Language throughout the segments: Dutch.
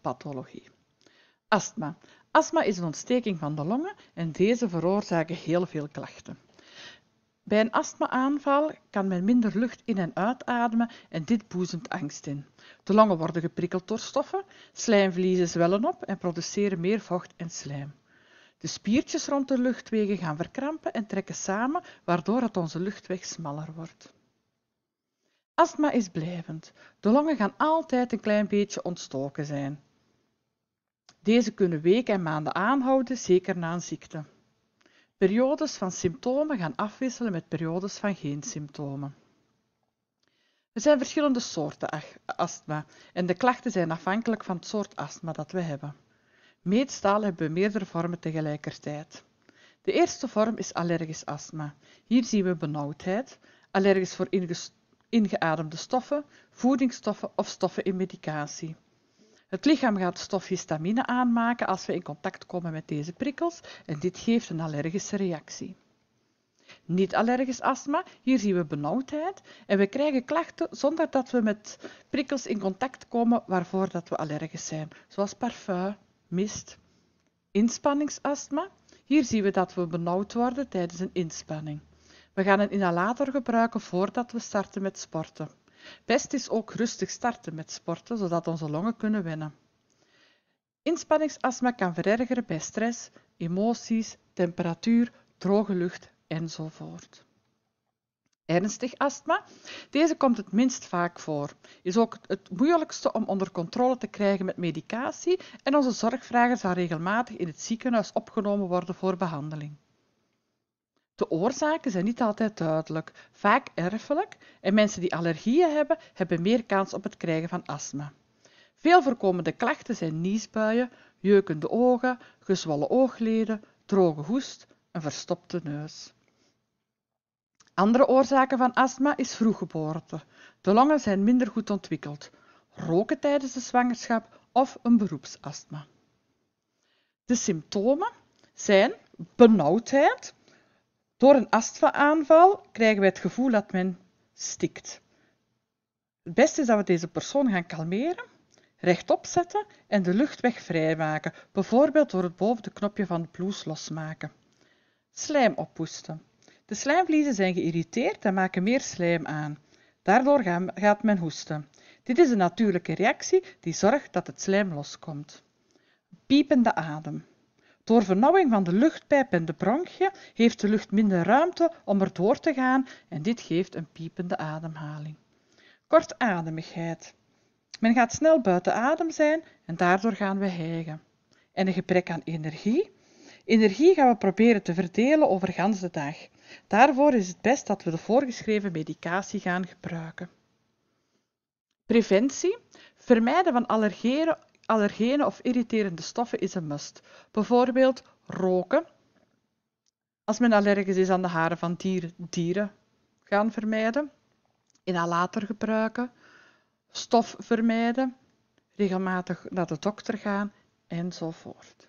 pathologie. Astma. Astma is een ontsteking van de longen en deze veroorzaken heel veel klachten. Bij een astmaaanval kan men minder lucht in en uitademen en dit boezemt angst in. De longen worden geprikkeld door stoffen, slijmvliezen zwellen op en produceren meer vocht en slijm. De spiertjes rond de luchtwegen gaan verkrampen en trekken samen, waardoor het onze luchtweg smaller wordt. Astma is blijvend. De longen gaan altijd een klein beetje ontstoken zijn. Deze kunnen weken en maanden aanhouden, zeker na een ziekte. Periodes van symptomen gaan afwisselen met periodes van geen symptomen. Er zijn verschillende soorten astma en de klachten zijn afhankelijk van het soort astma dat we hebben. Meestal hebben we meerdere vormen tegelijkertijd. De eerste vorm is allergisch astma. Hier zien we benauwdheid, allergisch voor ingestoken ingeademde stoffen, voedingsstoffen of stoffen in medicatie. Het lichaam gaat stofhistamine aanmaken als we in contact komen met deze prikkels en dit geeft een allergische reactie. Niet-allergisch astma, hier zien we benauwdheid en we krijgen klachten zonder dat we met prikkels in contact komen waarvoor dat we allergisch zijn, zoals parfum, mist. Inspanningsastma, hier zien we dat we benauwd worden tijdens een inspanning. We gaan een inhalator gebruiken voordat we starten met sporten. Best is ook rustig starten met sporten, zodat onze longen kunnen wennen. Inspanningsastma kan verergeren bij stress, emoties, temperatuur, droge lucht enzovoort. Ernstig astma? Deze komt het minst vaak voor. Is ook het moeilijkste om onder controle te krijgen met medicatie en onze zorgvragers zal regelmatig in het ziekenhuis opgenomen worden voor behandeling. De oorzaken zijn niet altijd duidelijk, vaak erfelijk en mensen die allergieën hebben, hebben meer kans op het krijgen van astma. Veel voorkomende klachten zijn niesbuien, jeukende ogen, gezwollen oogleden, droge hoest, een verstopte neus. Andere oorzaken van astma is vroeggeboorte. De longen zijn minder goed ontwikkeld, roken tijdens de zwangerschap of een beroepsastma. De symptomen zijn benauwdheid, door een astma-aanval krijgen we het gevoel dat men stikt. Het beste is dat we deze persoon gaan kalmeren, rechtop zetten en de luchtweg vrijmaken, bijvoorbeeld door het boven de knopje van de blouse losmaken. Slijm oppoesten. De slijmvliezen zijn geïrriteerd en maken meer slijm aan. Daardoor gaat men hoesten. Dit is een natuurlijke reactie die zorgt dat het slijm loskomt. Piepende adem. Door vernauwing van de luchtpijp en de bronchie heeft de lucht minder ruimte om er door te gaan en dit geeft een piepende ademhaling. Kortademigheid. Men gaat snel buiten adem zijn en daardoor gaan we hijgen. En een gebrek aan energie. Energie gaan we proberen te verdelen over gans de dag. Daarvoor is het best dat we de voorgeschreven medicatie gaan gebruiken. Preventie. Vermijden van allergenen allergenen of irriterende stoffen is een must. Bijvoorbeeld roken. Als men allergisch is aan de haren van dieren, dieren gaan vermijden. Inhalator gebruiken. Stof vermijden. Regelmatig naar de dokter gaan enzovoort.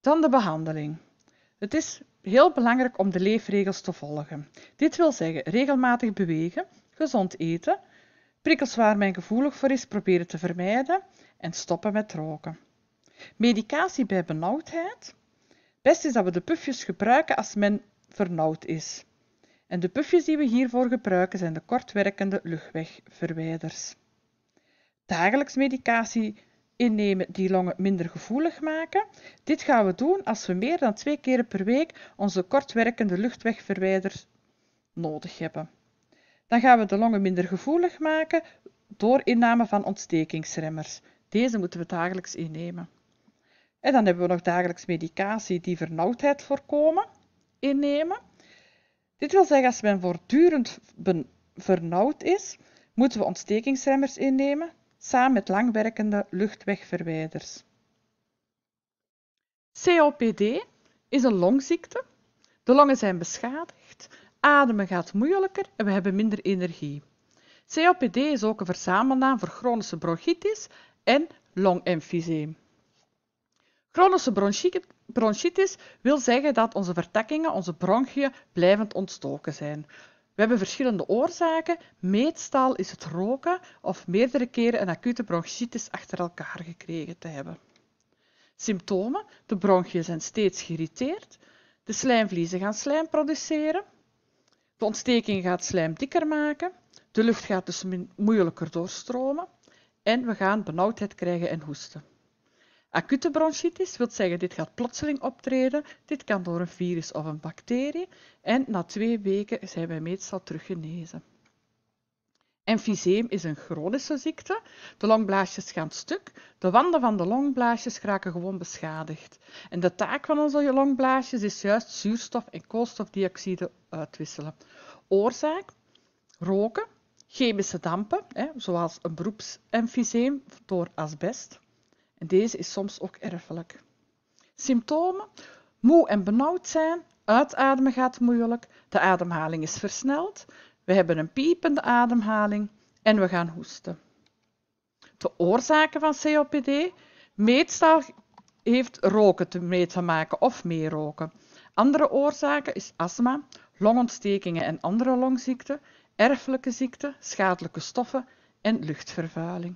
Dan de behandeling. Het is heel belangrijk om de leefregels te volgen. Dit wil zeggen regelmatig bewegen, gezond eten, Prikkels waar men gevoelig voor is, proberen te vermijden en stoppen met roken. Medicatie bij benauwdheid. Best is dat we de puffjes gebruiken als men vernauwd is. En de puffjes die we hiervoor gebruiken zijn de kortwerkende luchtwegverwijders. Dagelijks medicatie innemen die longen minder gevoelig maken. Dit gaan we doen als we meer dan twee keer per week onze kortwerkende luchtwegverwijders nodig hebben. Dan gaan we de longen minder gevoelig maken door inname van ontstekingsremmers. Deze moeten we dagelijks innemen. En dan hebben we nog dagelijks medicatie die vernauwdheid voorkomen, innemen. Dit wil zeggen, als men voortdurend vernauwd is, moeten we ontstekingsremmers innemen, samen met langwerkende luchtwegverwijders. COPD is een longziekte. De longen zijn beschadigd Ademen gaat moeilijker en we hebben minder energie. COPD is ook een verzamelnaam voor chronische bronchitis en longemfyseem. Chronische bronchitis wil zeggen dat onze vertakkingen, onze bronchiën, blijvend ontstoken zijn. We hebben verschillende oorzaken. Meestal is het roken of meerdere keren een acute bronchitis achter elkaar gekregen te hebben. Symptomen: de bronchiën zijn steeds geïrriteerd, de slijmvliezen gaan slijm produceren, de ontsteking gaat slijm dikker maken, de lucht gaat dus moeilijker doorstromen en we gaan benauwdheid krijgen en hoesten. Acute bronchitis wil zeggen dit gaat plotseling optreden, dit kan door een virus of een bacterie en na twee weken zijn wij meestal teruggenezen. Emfyseem is een chronische ziekte. De longblaasjes gaan stuk. De wanden van de longblaasjes raken gewoon beschadigd. En de taak van onze longblaasjes is juist zuurstof en koolstofdioxide uitwisselen. Oorzaak? Roken, chemische dampen, hè, zoals een beroepsemfyseem door asbest. En deze is soms ook erfelijk. Symptomen? Moe en benauwd zijn, uitademen gaat moeilijk, de ademhaling is versneld, we hebben een piepende ademhaling en we gaan hoesten. De oorzaken van COPD? Meestal heeft roken mee te maken of meer roken. Andere oorzaken is astma, longontstekingen en andere longziekten, erfelijke ziekten, schadelijke stoffen en luchtvervuiling.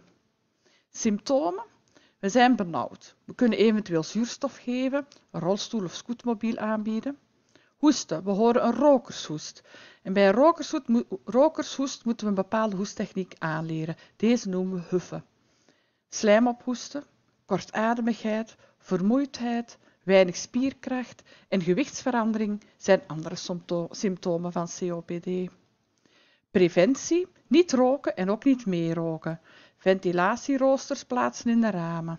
Symptomen? We zijn benauwd. We kunnen eventueel zuurstof geven, een rolstoel of scootmobiel aanbieden hoesten. We horen een rokershoest. En bij een rokershoest, rokershoest moeten we een bepaalde hoesttechniek aanleren. Deze noemen we huffen. Slijm ophoesten, kortademigheid, vermoeidheid, weinig spierkracht en gewichtsverandering zijn andere symptomen van COPD. Preventie, niet roken en ook niet meer roken. Ventilatieroosters plaatsen in de ramen.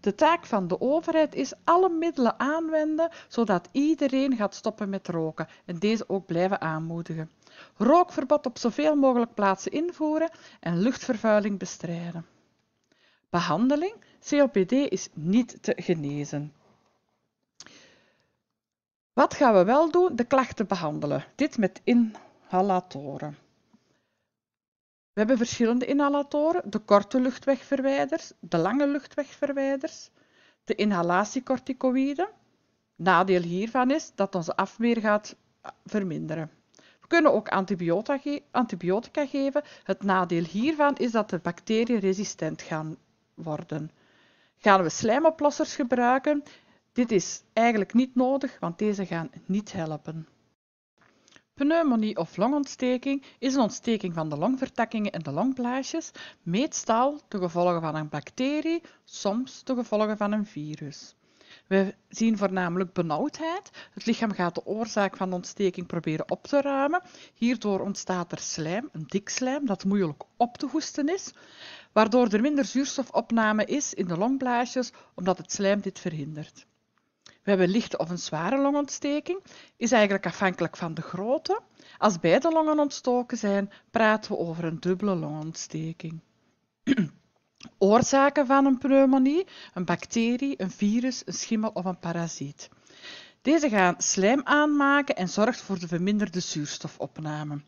De taak van de overheid is alle middelen aanwenden zodat iedereen gaat stoppen met roken en deze ook blijven aanmoedigen. Rookverbod op zoveel mogelijk plaatsen invoeren en luchtvervuiling bestrijden. Behandeling COPD is niet te genezen. Wat gaan we wel doen? De klachten behandelen. Dit met inhalatoren. We hebben verschillende inhalatoren, de korte luchtwegverwijders, de lange luchtwegverwijders, de inhalatiecorticoïden. Nadeel hiervan is dat onze afweer gaat verminderen. We kunnen ook antibiotica, antibiotica geven. Het nadeel hiervan is dat de bacteriën resistent gaan worden. Gaan we slijmoplossers gebruiken? Dit is eigenlijk niet nodig, want deze gaan niet helpen. Pneumonie of longontsteking is een ontsteking van de longvertakkingen en de longblaasjes, meestal te gevolge van een bacterie, soms te gevolge van een virus. We zien voornamelijk benauwdheid. Het lichaam gaat de oorzaak van de ontsteking proberen op te ruimen. Hierdoor ontstaat er slijm, een dik slijm, dat moeilijk op te hoesten is, waardoor er minder zuurstofopname is in de longblaasjes, omdat het slijm dit verhindert. We hebben lichte of een zware longontsteking. Is eigenlijk afhankelijk van de grootte. Als beide longen ontstoken zijn, praten we over een dubbele longontsteking. Oorzaken van een pneumonie, een bacterie, een virus, een schimmel of een parasiet. Deze gaan slijm aanmaken en zorgt voor de verminderde zuurstofopname.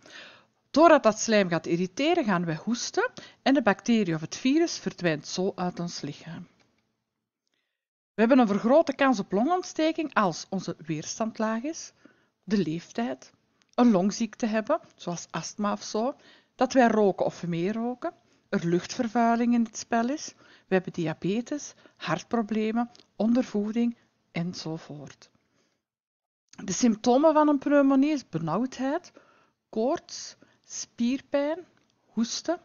Doordat dat slijm gaat irriteren, gaan we hoesten en de bacterie of het virus verdwijnt zo uit ons lichaam. We hebben een vergrote kans op longontsteking als onze weerstand laag is, de leeftijd, een longziekte hebben, zoals astma of zo, dat wij roken of meer roken, er luchtvervuiling in het spel is, we hebben diabetes, hartproblemen, ondervoeding enzovoort. De symptomen van een pneumonie is benauwdheid, koorts, spierpijn, hoesten,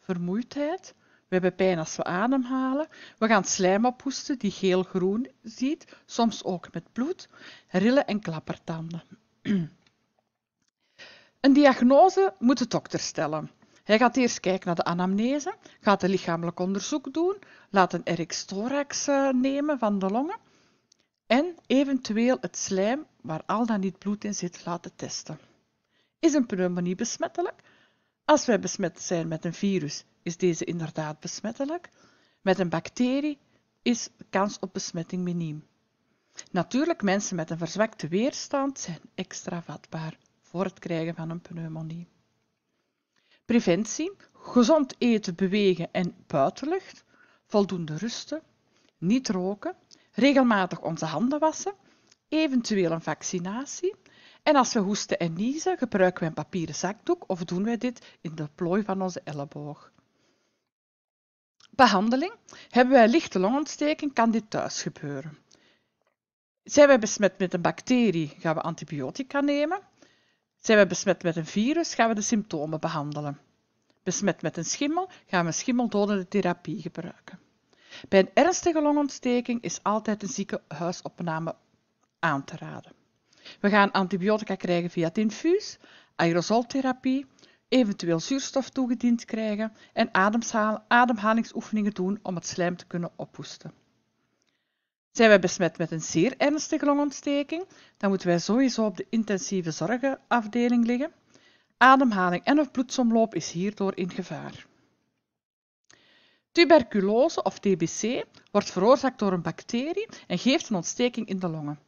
vermoeidheid, we hebben pijn als we ademhalen. We gaan slijm ophoesten die geel-groen ziet, soms ook met bloed, rillen en klappertanden. Een diagnose moet de dokter stellen. Hij gaat eerst kijken naar de anamnese, gaat een lichamelijk onderzoek doen, laat een RX thorax eh, nemen van de longen en eventueel het slijm waar al dan niet bloed in zit laten testen. Is een pneumonie besmettelijk? Als wij besmet zijn met een virus is deze inderdaad besmettelijk. Met een bacterie is kans op besmetting miniem. Natuurlijk, mensen met een verzwakte weerstand zijn extra vatbaar voor het krijgen van een pneumonie. Preventie, gezond eten, bewegen en buitenlucht, voldoende rusten, niet roken, regelmatig onze handen wassen, eventueel een vaccinatie. En als we hoesten en niezen, gebruiken we een papieren zakdoek of doen wij dit in de plooi van onze elleboog. Behandeling. Hebben wij lichte longontsteking, kan dit thuis gebeuren. Zijn wij besmet met een bacterie, gaan we antibiotica nemen. Zijn wij besmet met een virus, gaan we de symptomen behandelen. Besmet met een schimmel, gaan we schimmeldodende therapie gebruiken. Bij een ernstige longontsteking is altijd een ziekenhuisopname aan te raden. We gaan antibiotica krijgen via het infuus, aerosoltherapie, eventueel zuurstof toegediend krijgen en ademhalingsoefeningen doen om het slijm te kunnen ophoesten. Zijn wij besmet met een zeer ernstige longontsteking, dan moeten wij sowieso op de intensieve zorgafdeling liggen. Ademhaling en of bloedsomloop is hierdoor in gevaar. Tuberculose of TBC wordt veroorzaakt door een bacterie en geeft een ontsteking in de longen.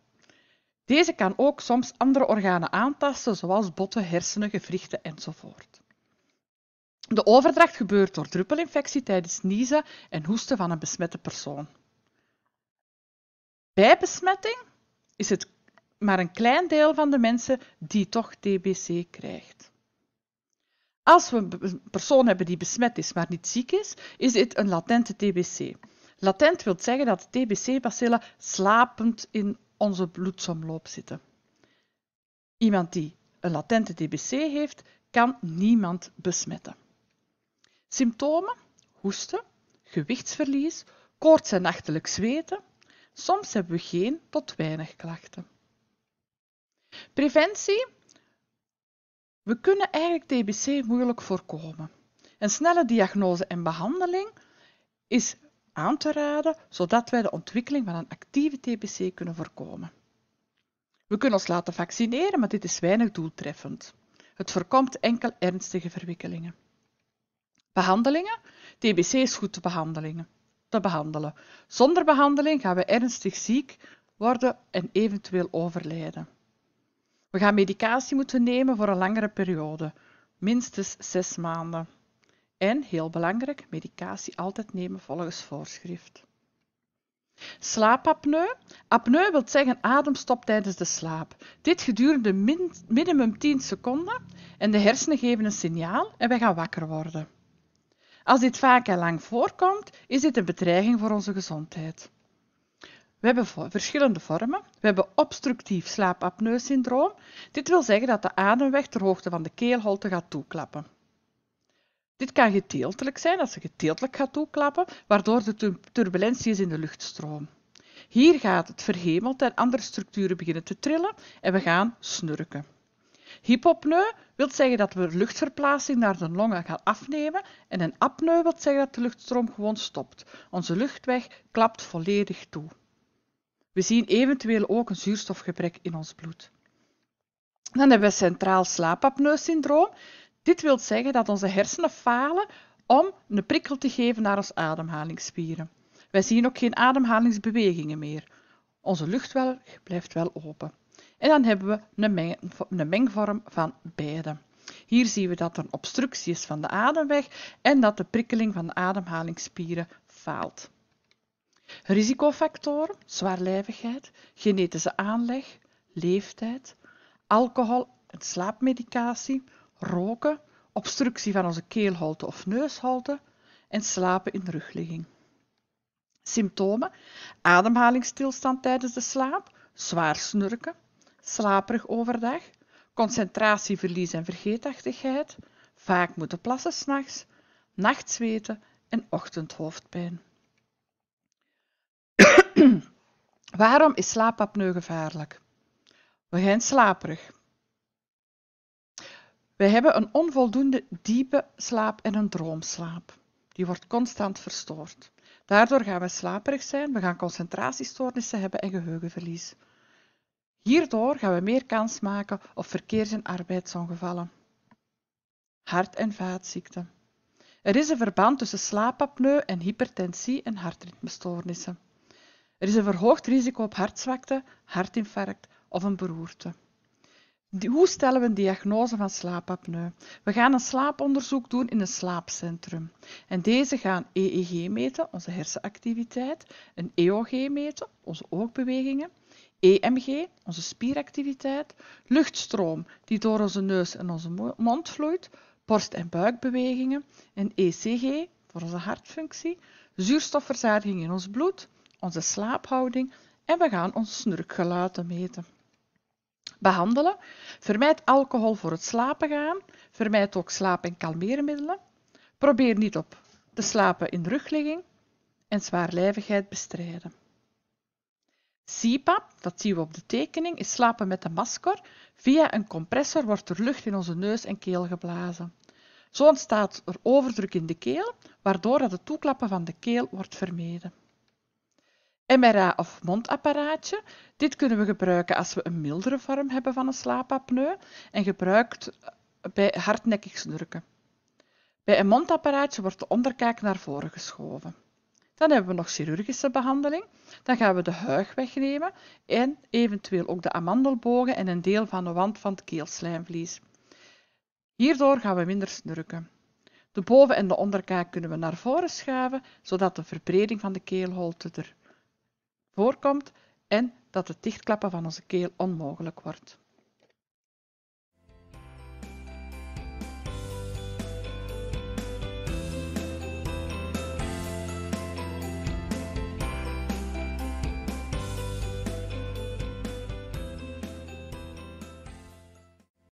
Deze kan ook soms andere organen aantasten, zoals botten, hersenen, gewrichten enzovoort. De overdracht gebeurt door druppelinfectie tijdens niezen en hoesten van een besmette persoon. Bij besmetting is het maar een klein deel van de mensen die toch TBC krijgt. Als we een persoon hebben die besmet is, maar niet ziek is, is dit een latente TBC. Latent wil zeggen dat TBC-bacillen slapend in onze bloedsomloop zitten. Iemand die een latente TBC heeft, kan niemand besmetten. Symptomen: hoesten, gewichtsverlies, koorts en nachtelijk zweten. Soms hebben we geen tot weinig klachten. Preventie: we kunnen eigenlijk TBC moeilijk voorkomen. Een snelle diagnose en behandeling is aan te raden, zodat wij de ontwikkeling van een actieve TBC kunnen voorkomen. We kunnen ons laten vaccineren, maar dit is weinig doeltreffend. Het voorkomt enkel ernstige verwikkelingen. Behandelingen? TBC is goed te, te behandelen. Zonder behandeling gaan we ernstig ziek worden en eventueel overlijden. We gaan medicatie moeten nemen voor een langere periode, minstens zes maanden. En, heel belangrijk, medicatie altijd nemen volgens voorschrift. Slaapapneu. Apneu wil zeggen ademstop tijdens de slaap. Dit gedurende minimum 10 seconden en de hersenen geven een signaal en wij gaan wakker worden. Als dit vaak en lang voorkomt, is dit een bedreiging voor onze gezondheid. We hebben verschillende vormen. We hebben obstructief slaapapneus-syndroom. Dit wil zeggen dat de ademweg ter hoogte van de keelholte gaat toeklappen. Dit kan gedeeltelijk zijn, als ze gedeeltelijk gaat toeklappen, waardoor de turbulentie is in de luchtstroom. Hier gaat het verhemeld en andere structuren beginnen te trillen en we gaan snurken. Hypopneu wil zeggen dat we luchtverplaatsing naar de longen gaan afnemen en een apneu wil zeggen dat de luchtstroom gewoon stopt. Onze luchtweg klapt volledig toe. We zien eventueel ook een zuurstofgebrek in ons bloed. Dan hebben we centraal slaapapneusyndroom. syndroom dit wil zeggen dat onze hersenen falen om een prikkel te geven naar onze ademhalingsspieren. Wij zien ook geen ademhalingsbewegingen meer. Onze lucht blijft wel open. En dan hebben we een, een mengvorm van beide. Hier zien we dat er een obstructie is van de ademweg en dat de prikkeling van de ademhalingsspieren faalt. Risicofactoren, zwaarlijvigheid, genetische aanleg, leeftijd, alcohol en slaapmedicatie, roken, obstructie van onze keelholte of neusholte en slapen in rugligging. Symptomen: ademhalingsstilstand tijdens de slaap, zwaar snurken, slaperig overdag, concentratieverlies en vergeetachtigheid, vaak moeten plassen s'nachts, nachtzweten en ochtendhoofdpijn. Waarom is slaapapneu gevaarlijk? We zijn slaperig. We hebben een onvoldoende diepe slaap en een droomslaap. Die wordt constant verstoord. Daardoor gaan we slaperig zijn, we gaan concentratiestoornissen hebben en geheugenverlies. Hierdoor gaan we meer kans maken op verkeers- en arbeidsongevallen. Hart- en vaatziekten. Er is een verband tussen slaapapneu en hypertensie en hartritmestoornissen. Er is een verhoogd risico op hartzwakte, hartinfarct of een beroerte. Hoe stellen we een diagnose van slaapapneu? We gaan een slaaponderzoek doen in een slaapcentrum. En deze gaan EEG meten, onze hersenactiviteit, een EOG meten, onze oogbewegingen, EMG, onze spieractiviteit, luchtstroom die door onze neus en onze mond vloeit, borst- en buikbewegingen, een ECG voor onze hartfunctie, zuurstofverzadiging in ons bloed, onze slaaphouding en we gaan ons snurkgeluiden meten behandelen. Vermijd alcohol voor het slapen gaan. Vermijd ook slaap- en kalmeermiddelen. Probeer niet op te slapen in rugligging. En zwaarlijvigheid bestrijden. SIPA, dat zien we op de tekening, is slapen met een masker. Via een compressor wordt er lucht in onze neus en keel geblazen. Zo ontstaat er overdruk in de keel, waardoor het toeklappen van de keel wordt vermeden. MRA of mondapparaatje. Dit kunnen we gebruiken als we een mildere vorm hebben van een slaapapneu en gebruikt bij hardnekkig snurken. Bij een mondapparaatje wordt de onderkaak naar voren geschoven. Dan hebben we nog chirurgische behandeling. Dan gaan we de huig wegnemen en eventueel ook de amandelbogen en een deel van de wand van het keelslijmvlies. Hierdoor gaan we minder snurken. De boven- en de onderkaak kunnen we naar voren schuiven, zodat de verbreding van de keelholte er voorkomt en dat het dichtklappen van onze keel onmogelijk wordt